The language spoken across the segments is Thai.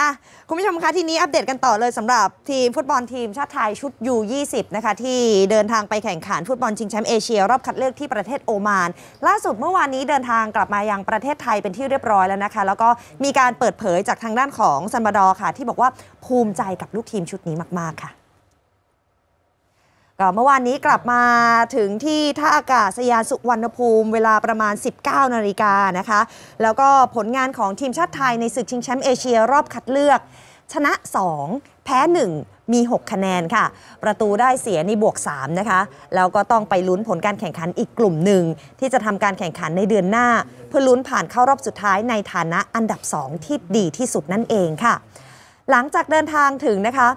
อะคุณผู้ชมคะทีนี้อัปเดตกันต่อเลยสำหรับทีมฟุตบอลทีมชาติไทยชุด U20 นะคะ ที่เดินทางไปแข่งขันฟุตบอลชิงแชมป์เอเชีย รอบคัดเลือกที่ประเทศโอมาน ล่าสุดเมื่อวานนี้เดินทางกลับมา ยังประเทศไทยเป็นที่เรียบร้อยแล้วนะคะ แล้วก็มีการเปิดเผยจากทางด้านของซันบาดอค่ะ ที่บอกว่าภูมิใจกับลูกทีมชุดนี้มากๆค่ะ็เมื่อวานนี้กลับมาถึงที่ท่าอากาศยานสุวรรณภูมิเวลาประมาณ 19นาฬิกานะคะ แล้วก็ผลงานของทีมชาติไทยในศึกชิงแชมป์เอเชียรอบคัดเลือก ชนะ 2 แพ้ 1 มี 6 คะแนนค่ะ ประตูได้เสียในบวก 3 นะคะ แล้วก็ต้องไปลุ้นผลการแข่งขันอีกกลุ่มหนึ่ง ที่จะทำการแข่งขันในเดือนหน้า เพื่อลุ้นผ่านเข้ารอบสุดท้ายในฐานะอันดับ 2 ที่ดีที่สุดนั่นเองค่ะ หลังจากเดินทางถึงนะคะ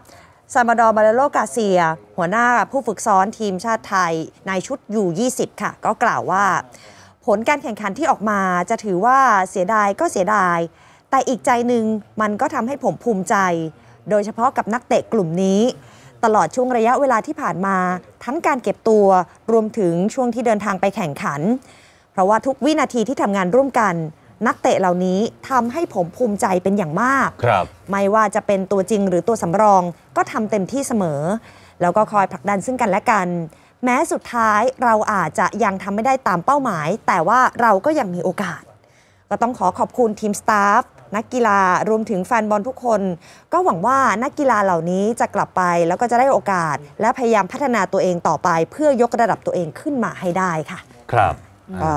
ซามาดอร์บาเลโลกาเซีย หัวหน้าผู้ฝึกซ้อนทีมชาติไทย ในชุดยู20 ค่ะ ก็กล่าวว่า ผลการแข่งขันที่ออกมาจะถือว่าเสียดายก็เสียดาย แต่อีกใจหนึ่งมันก็ทำให้ผมภูมิใจ โดยเฉพาะกับนักเตะกลุ่มนี้ ตลอดช่วงระยะเวลาที่ผ่านมา ทั้งการเก็บตัวรวมถึงช่วงที่เดินทางไปแข่งขัน เพราะว่าทุกวินาทีที่ทำงานร่วมกันนักเตะเหล่านี้ทำให้ผมภูมิใจเป็นอย่างมาก ครับ ไม่ว่าจะเป็นตัวจริงหรือตัวสำรองก็ทำเต็มที่เสมอ แล้วก็คอยผลักดันซึ่งกันและกัน แม้สุดท้ายเราอาจจะยังทำไม่ได้ตามเป้าหมาย แต่ว่าเราก็ยังมีโอกาส ก็ต้องขอขอบคุณทีมสตาฟนักกีฬารวมถึงแฟนบอลทุกคน ก็หวังว่านักกีฬาเหล่านี้จะกลับไป แล้วก็จะได้โอกาส และพยายามพัฒนาตัวเองต่อไป เพื่อยกระดับตัวเองขึ้นมาให้ได้ค่ะ ครับ ก็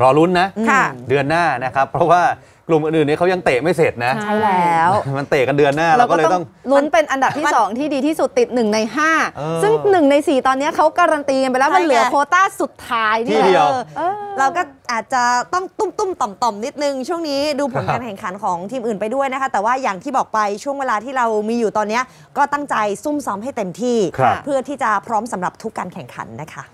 รอลุ้นนะะเดือนหน้านะครับ เพราะว่ากลุ่มอื่นๆนี่เขายังเตะไม่เสร็จนะ ใช่แล้วมันเตะกันเดือนหน้า เราก็เลยต้องลุ้นเป็นอันดับที่2ที่ดีที่สุดติด1ในเออ5ซึ่ง 1 ใน 4 ตอนนี้เขาการันตีกันไปแล้วมันเหลือโคต้าสุดท้ายที่นี่เดีลยวเราก็อาจจะต้องตุ้มตุ้มต่อมต่อมนิดนึง ช่วงนี้ดูผลการแข่งขันของทีมอื่นไปด้วยนะคะ แต่ว่าอย่างที่บอกไปช่วงเวลาที่เรามีอยู่ตอนนี้ก็ตั้งใจซุ่มซ้อมให้เต็มที่ เพื่อที่จะพร้อมสำหรับทุกการแข่งขันนะคะ